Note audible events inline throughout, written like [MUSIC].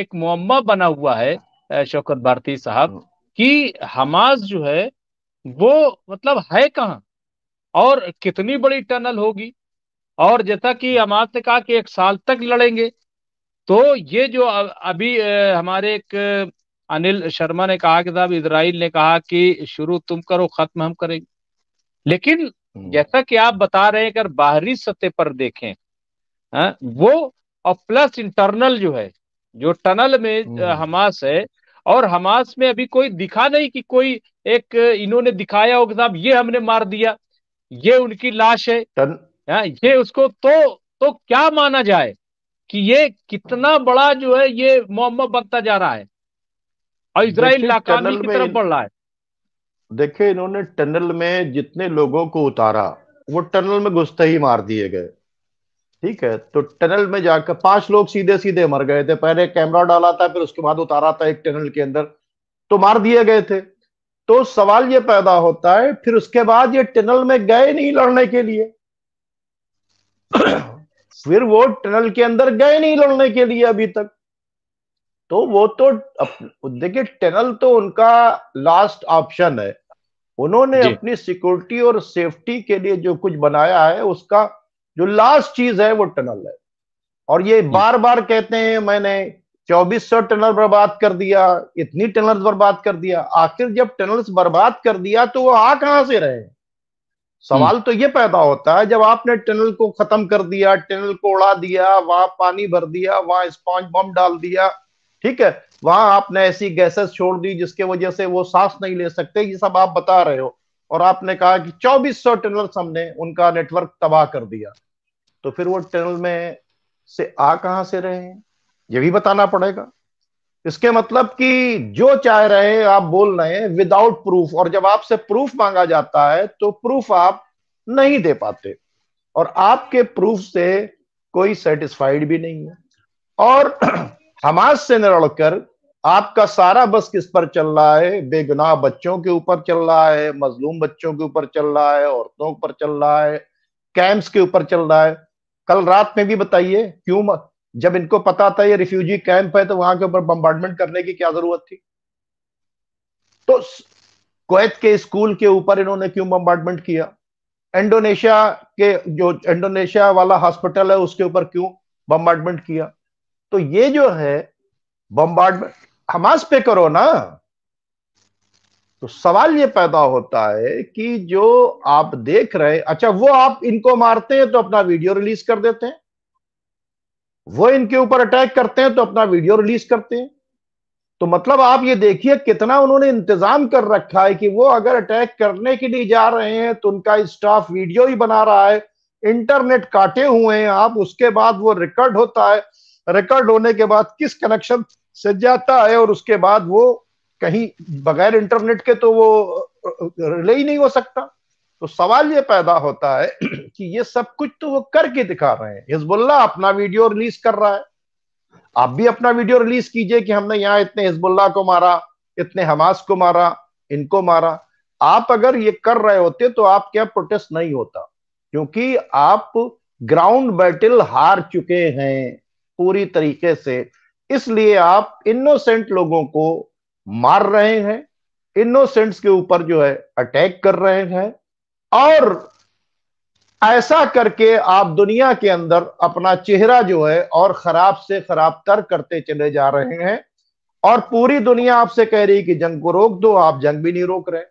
एक मम्मा बना हुआ है शौकत भारती साहब हाँ। कि हमास जो है वो मतलब है कहाँ और कितनी बड़ी टनल होगी और जैसा कि हमास ने कहा कि एक साल तक लड़ेंगे तो ये जो अभी हमारे एक अनिल शर्मा ने कहा कि साहब इसराइल ने कहा कि शुरू तुम करो खत्म हम करेंगे लेकिन हाँ। जैसा कि आप बता रहे हैं अगर बाहरी सतह पर देखें आ, हाँ, वो और प्लस इंटरनल जो है जो टनल में हम्म। हमास है और हमास में अभी कोई दिखा नहीं कि कोई एक इन्होंने दिखाया हो कि साहब ये हमने मार दिया ये उनकी लाश है तन... ये उसको तो तो क्या माना जाए कि ये कितना बड़ा जो है ये मोहम्मद बनता जा रहा है और इसराइल नाकामी की तरफ बढ़ रहा है देखिये इन्होंने टनल में जितने लोगों को उतारा वो टनल में घुसते ही मार दिए गए ठीक है तो टनल में जाकर पांच लोग सीधे सीधे मर गए थे पहले कैमरा डाला था फिर उसके बाद उतारा था एक टनल के अंदर तो मार दिए गए थे तो सवाल ये पैदा होता है फिर उसके बाद ये टनल में गए नहीं लड़ने के लिए [CLEARS THROAT] फिर वो टनल के अंदर गए नहीं लड़ने के लिए अभी तक तो वो तो देखिए टनल तो उनका लास्ट ऑप्शन है उन्होंने अपनी सिक्योरिटी और सेफ्टी के लिए जो कुछ बनाया है उसका जो लास्ट चीज है वो टनल है और ये हम्म। बार बार कहते हैं मैंने चौबीस सौ टनल बर्बाद कर दिया इतनी टनल बर्बाद कर दिया आखिर जब टनल बर्बाद कर दिया तो वो आ कहां से रहे सवाल हम्म। तो ये पैदा होता है जब आपने टनल को खत्म कर दिया टनल को उड़ा दिया वहां पानी भर दिया वहां स्पॉन्ज बम डाल दिया ठीक है वहां आपने ऐसी गैसेस छोड़ दी जिसके वजह से वो सांस नहीं ले सकते ये सब आप बता रहे हो और आपने कहा कि 2400 टनल्स हमने उनका नेटवर्क तबाह कर दिया तो फिर वो टनल में से आ कहां से रहे हैं ये भी बताना पड़ेगा इसके मतलब कि जो चाह रहे हैं आप बोल रहे हैं विदाउट प्रूफ और जब आपसे प्रूफ मांगा जाता है तो प्रूफ आप नहीं दे पाते और आपके प्रूफ से कोई सेटिस्फाइड भी नहीं है और [CLEARS THROAT] हमास से निरड़कर आपका सारा बस किस पर चल रहा है बेगुनाह बच्चों के ऊपर चल रहा है मजलूम बच्चों के ऊपर चल रहा है औरतों पर चल रहा है कैंप्स के ऊपर चल रहा है कल रात में भी बताइए क्यों जब इनको पता था ये रिफ्यूजी कैंप है तो वहां के ऊपर बम्बार्डमेंट करने की क्या जरूरत थी तो कोत के स्कूल के ऊपर इन्होंने क्यों बम्बार्डमेंट किया इंडोनेशिया के जो इंडोनेशिया वाला हॉस्पिटल है उसके ऊपर क्यों बम्बार्डमेंट किया तो ये जो है बम्बार्डमेंट हमास पे करो ना तो सवाल ये पैदा होता है कि जो आप देख रहे हैं अच्छा वो आप इनको मारते हैं तो अपना वीडियो रिलीज कर देते हैं वो इनके ऊपर अटैक करते हैं तो अपना वीडियो रिलीज करते हैं तो मतलब आप ये देखिए कितना उन्होंने इंतजाम कर रखा है कि वो अगर अटैक करने के लिए जा रहे हैं तो उनका स्टाफ वीडियो ही बना रहा है इंटरनेट काटे हुए हैं आप उसके बाद वो रिकॉर्ड होता है रिकॉर्ड होने के बाद किस कनेक्शन से जाता है और उसके बाद वो कहीं बगैर इंटरनेट के तो वो रिले ही नहीं हो सकता तो सवाल ये पैदा होता है [CLEARS THROAT] कि ये सब कुछ तो वो करके दिखा रहे हैं हिजबुल्ला अपना वीडियो रिलीज कर रहा है आप भी अपना वीडियो रिलीज कीजिए कि हमने यहाँ इतने हिजबुल्ला को मारा इतने हमास को मारा इनको मारा आप अगर ये कर रहे होते तो आप क्या प्रोटेस्ट नहीं होता क्योंकि आप ग्राउंड बैटल हार चुके हैं पूरी तरीके से इसलिए आप इनोसेंट लोगों को मार रहे हैं इनोसेंट्स के ऊपर जो है अटैक कर रहे हैं और ऐसा करके आप दुनिया के अंदर अपना चेहरा जो है और खराब से खराब तर करते चले जा रहे हैं और पूरी दुनिया आपसे कह रही है कि जंग को रोक दो आप जंग भी नहीं रोक रहे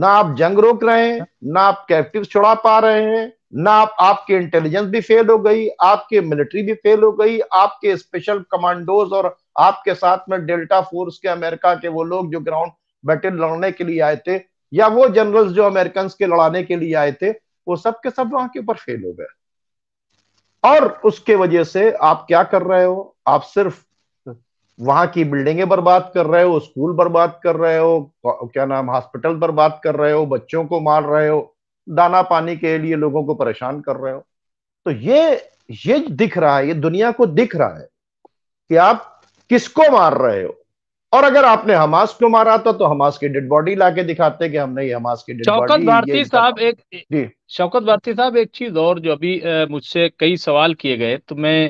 ना आप जंग रोक रहे हैं ना आप कैप्टिव छुड़ा पा रहे हैं ना आप, आपके इंटेलिजेंस भी फेल हो गई आपके मिलिट्री भी फेल हो गई आपके स्पेशल कमांडोज और आपके साथ में डेल्टा फोर्स के अमेरिका के वो लोग जो ग्राउंड बैटल लड़ने के लिए आए थे या वो जनरल्स जो अमेरिकन के लड़ाने के लिए आए थे वो सब के सब वहां के ऊपर फेल हो गए और उसके वजह से आप क्या कर रहे हो आप सिर्फ वहां की बिल्डिंगें बर्बाद कर रहे हो स्कूल बर्बाद कर रहे हो क्या नाम हॉस्पिटल बर्बाद कर रहे हो बच्चों को मार रहे हो दाना पानी के लिए लोगों को परेशान कर रहे हो तो ये ये दिख रहा है ये दुनिया को दिख रहा है कि आप किसको मार रहे हो और अगर आपने हमास को मारा था तो हमास की डेड बॉडी लाके दिखाते कि हमने ये हमास की डेड शौकत भारती साहब एक जी शौकत भारती साहब एक चीज और जो अभी मुझसे कई सवाल किए गए तो मैं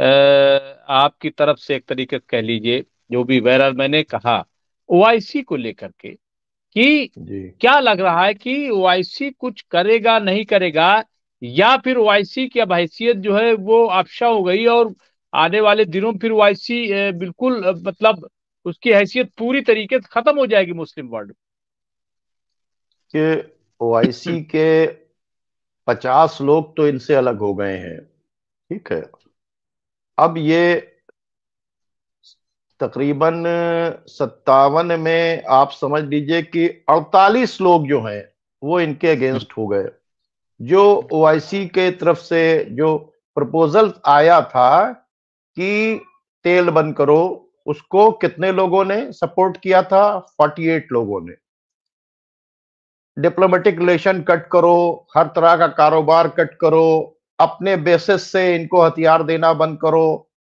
आ, आपकी तरफ से एक तरीके कह लीजिए जो भी बहरहाल मैंने कहा ओ को लेकर के कि क्या लग रहा है कि ओआईसी कुछ करेगा नहीं करेगा या फिर ओआईसी की अब हैसियत जो है वो अफशा हो गई और आने वाले दिनों फिर ओआईसी बिल्कुल मतलब उसकी हैसियत पूरी तरीके से खत्म हो जाएगी मुस्लिम वर्ल्ड के ओआईसी [CLEARS THROAT] के पचास लोग तो इनसे अलग हो गए हैं ठीक है अब ये तकरीबन सत्तावन में आप समझ लीजिए कि 48 लोग जो हैं वो इनके अगेंस्ट हो गए जो ओआईसी के तरफ से जो प्रपोजल आया था कि तेल बंद करो उसको कितने लोगों ने सपोर्ट किया था 48 लोगों ने डिप्लोमेटिक रिलेशन कट करो हर तरह का कारोबार कट करो अपने बेसिस से इनको हथियार देना बंद करो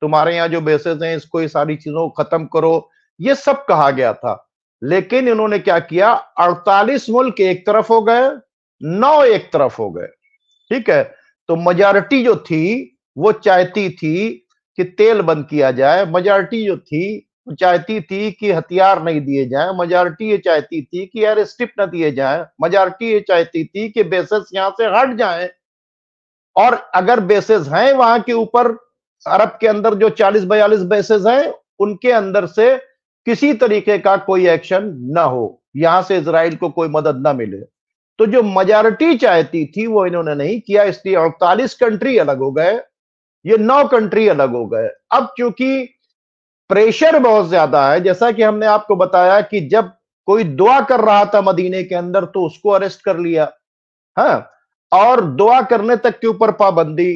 तुम्हारे यहाँ जो बेसेस हैं इसको ये सारी चीजों को खत्म करो ये सब कहा गया था लेकिन इन्होंने क्या किया 48 मुल्क एक तरफ हो गए नौ एक तरफ हो गए ठीक है तो मजारिटी जो थी वो चाहती थी कि तेल बंद किया जाए मजारिटी जो थी वो चाहती थी कि हथियार नहीं दिए जाए मजारिटी ये चाहती थी कि एयर स्ट्रिप न दिए जाए मजारिटी ये चाहती थी कि बेसेस यहां से हट जाए और अगर बेसिस हैं वहां के ऊपर अरब के अंदर जो 40 बयालीस बेसेस हैं उनके अंदर से किसी तरीके का कोई एक्शन ना हो यहां से इसराइल को कोई मदद ना मिले तो जो मेजॉरिटी चाहती थी वो इन्होंने नहीं किया इसलिए अड़तालीस कंट्री अलग हो गए ये नौ कंट्री अलग हो गए अब चूंकि प्रेशर बहुत ज्यादा है जैसा कि हमने आपको बताया कि जब कोई दुआ कर रहा था मदीने के अंदर तो उसको अरेस्ट कर लिया हाँ और दुआ करने तक के ऊपर पाबंदी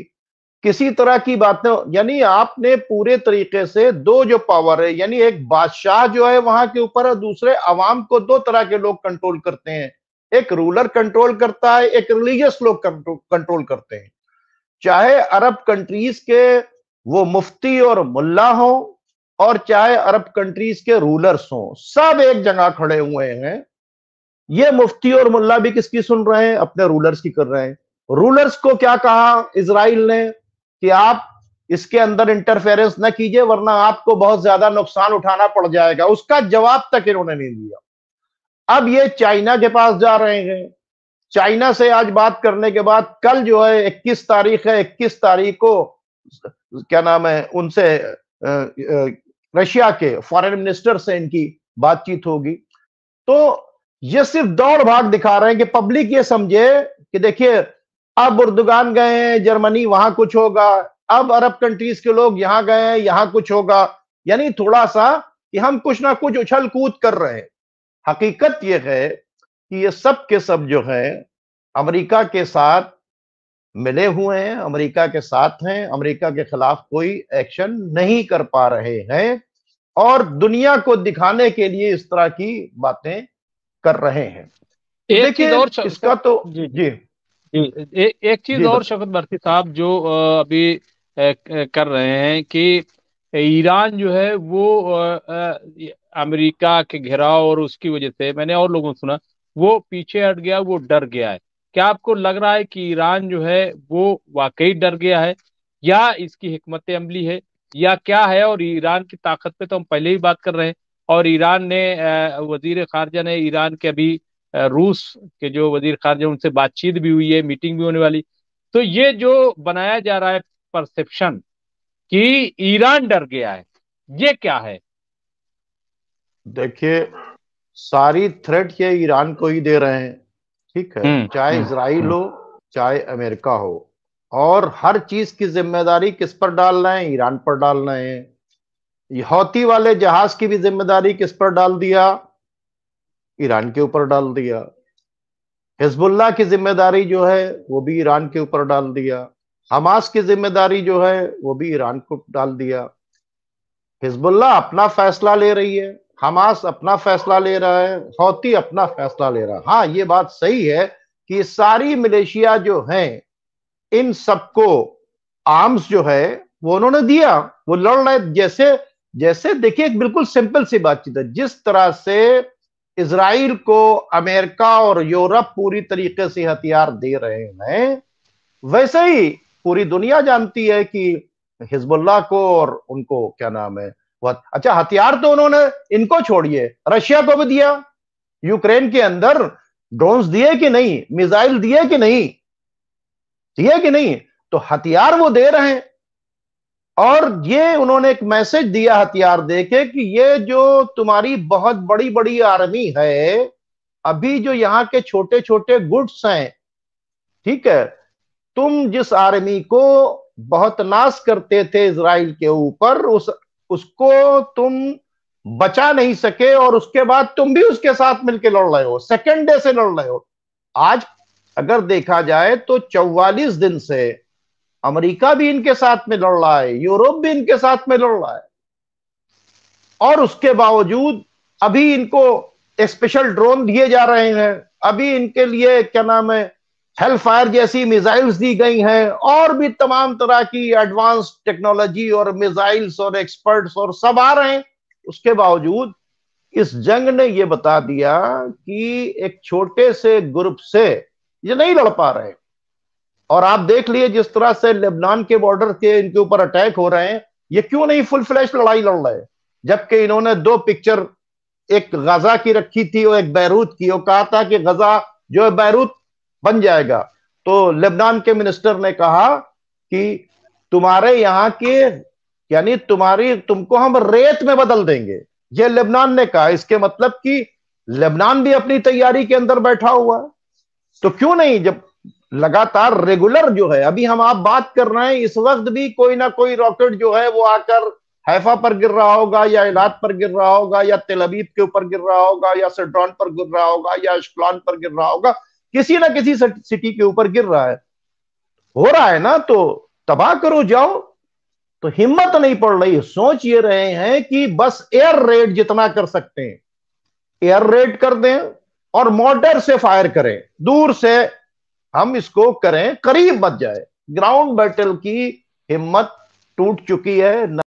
किसी तरह की बात नहीं यानी आपने पूरे तरीके से दो जो पावर है यानी एक बादशाह जो है वहां के ऊपर और दूसरे अवाम को दो तरह के लोग कंट्रोल करते हैं एक रूलर कंट्रोल करता है एक रिलीजियस लोग कंट्रोल करते हैं चाहे अरब कंट्रीज के वो मुफ्ती और मुल्ला हो और चाहे अरब कंट्रीज के रूलर्स हों सब एक जगह खड़े हुए हैं ये मुफ्ती और मुल्ला भी किसकी सुन रहे हैं अपने रूलर्स की कर रहे हैं रूलर्स को क्या कहा इसराइल ने कि आप इसके अंदर इंटरफेरेंस ना कीजिए वरना आपको बहुत ज्यादा नुकसान उठाना पड़ जाएगा उसका जवाब तक इन्होंने नहीं दिया अब ये चाइना के पास जा रहे हैं चाइना से आज बात करने के बाद कल जो है इक्कीस तारीख है इक्कीस तारीख को क्या नाम है उनसे रशिया के फॉरेन मिनिस्टर से इनकी बातचीत होगी तो ये सिर्फ दौड़ भाग दिखा रहे हैं कि पब्लिक ये समझे कि देखिए अब उर्दुगान गए हैं जर्मनी वहां कुछ होगा अब अरब कंट्रीज के लोग यहाँ गए हैं यहाँ कुछ होगा यानी थोड़ा सा कि हम कुछ ना कुछ उछल कूद कर रहे हैं हकीकत यह है कि ये सब के सब जो है अमेरिका के साथ मिले हुए हैं अमेरिका के साथ हैं अमेरिका के खिलाफ कोई एक्शन नहीं कर पा रहे हैं और दुनिया को दिखाने के लिए इस तरह की बातें कर रहे हैं देखिए इसका तो जी जी एक चीज और शफत शौकत साहब जो अभी कर रहे हैं कि ईरान जो है वो अमेरिका के घेराव और उसकी वजह से मैंने और लोगों सुना वो पीछे हट गया वो डर गया है क्या आपको लग रहा है कि ईरान जो है वो वाकई डर गया है या इसकी हमत अमली है या क्या है और ईरान की ताकत पे तो हम पहले ही बात कर रहे हैं और ईरान ने वजीर खारजा ने ईरान के अभी रूस के जो वजीर खारजा उनसे बातचीत भी हुई है मीटिंग भी होने वाली तो ये जो बनाया जा रहा है परसेप्शन कि ईरान डर गया है ये क्या है देखिए सारी थ्रेट ये ईरान को ही दे रहे हैं ठीक है हम्म, चाहे हम्म, इसराइल हम्म। हो चाहे अमेरिका हो और हर चीज की जिम्मेदारी किस पर डाल रहे हैं ईरान पर डाल रहे हैं हौती वाले जहाज की भी जिम्मेदारी किस पर डाल दिया ईरान के ऊपर डाल दिया हिजबुल्ला की जिम्मेदारी जो है वो भी ईरान के ऊपर डाल दिया हमास की जिम्मेदारी जो है वो भी ईरान को डाल दिया हिजबुल्ला अपना फैसला ले रही है हमास अपना फैसला ले रहा है हौती अपना फैसला ले रहा है हाँ ये बात सही है कि सारी मलेशिया जो है इन सबको आर्म्स जो है वो उन्होंने दिया वो लड़ रहे जैसे जैसे देखिए एक बिल्कुल सिंपल सी बातचीत है जिस तरह से इसराइल को अमेरिका और यूरोप पूरी तरीके से हथियार दे रहे हैं वैसे ही पूरी दुनिया जानती है कि हिजबुल्ला को और उनको क्या नाम है वह अच्छा हथियार तो उन्होंने इनको छोड़िए रशिया को भी दिया यूक्रेन के अंदर ड्रोन्स दिए कि नहीं मिसाइल दिए कि नहीं दिए कि नहीं तो हथियार वो दे रहे हैं और ये उन्होंने एक मैसेज दिया हथियार देके कि ये जो तुम्हारी बहुत बड़ी बड़ी आर्मी है अभी जो यहाँ के छोटे छोटे गुड्स हैं ठीक है तुम जिस आर्मी को बहुत नाश करते थे इसराइल के ऊपर उस उसको तुम बचा नहीं सके और उसके बाद तुम भी उसके साथ मिलकर लड़ रहे हो सेकेंड डे से लड़ रहे हो आज अगर देखा जाए तो चौवालीस दिन से अमेरिका भी इनके साथ में लड़ रहा है यूरोप भी इनके साथ में लड़ रहा है और उसके बावजूद अभी इनको स्पेशल ड्रोन दिए जा रहे हैं अभी इनके लिए क्या नाम है हेल फायर जैसी मिसाइल्स दी गई हैं और भी तमाम तरह की एडवांस टेक्नोलॉजी और मिसाइल्स और एक्सपर्ट्स और सब आ रहे हैं उसके बावजूद इस जंग ने यह बता दिया कि एक छोटे से ग्रुप से ये नहीं लड़ पा रहे और आप देख लिए जिस तरह से लेबनान के बॉर्डर के इनके ऊपर अटैक हो रहे हैं ये क्यों नहीं फुल फ्लैश लड़ाई लड़ रहे जबकि इन्होंने दो पिक्चर एक गजा की रखी थी और एक बैरूत की और कहा था कि गजा जो है बैरूत बन जाएगा तो लेबनान के मिनिस्टर ने कहा कि तुम्हारे यहाँ के यानी तुम्हारी तुमको हम रेत में बदल देंगे यह लेबनान ने कहा इसके मतलब कि लेबनान भी अपनी तैयारी के अंदर बैठा हुआ है तो क्यों नहीं जब लगातार रेगुलर जो है अभी हम आप बात कर रहे हैं इस वक्त भी कोई ना कोई रॉकेट जो है वो आकर हैफा पर गिर रहा होगा या इलाद पर गिर रहा होगा या तेलबीब के ऊपर गिर रहा होगा या सेड्रॉन पर गिर रहा होगा या अशकलान पर गिर रहा होगा किसी ना किसी सिटी के ऊपर गिर रहा है हो रहा है ना तो तबाह करो जाओ तो हिम्मत नहीं पड़ रही सोच ये रहे हैं कि बस एयर रेड जितना कर सकते हैं एयर रेड कर दें और मोटर से फायर करें दूर से हम इसको करें करीब मत जाए ग्राउंड बैटल की हिम्मत टूट चुकी है न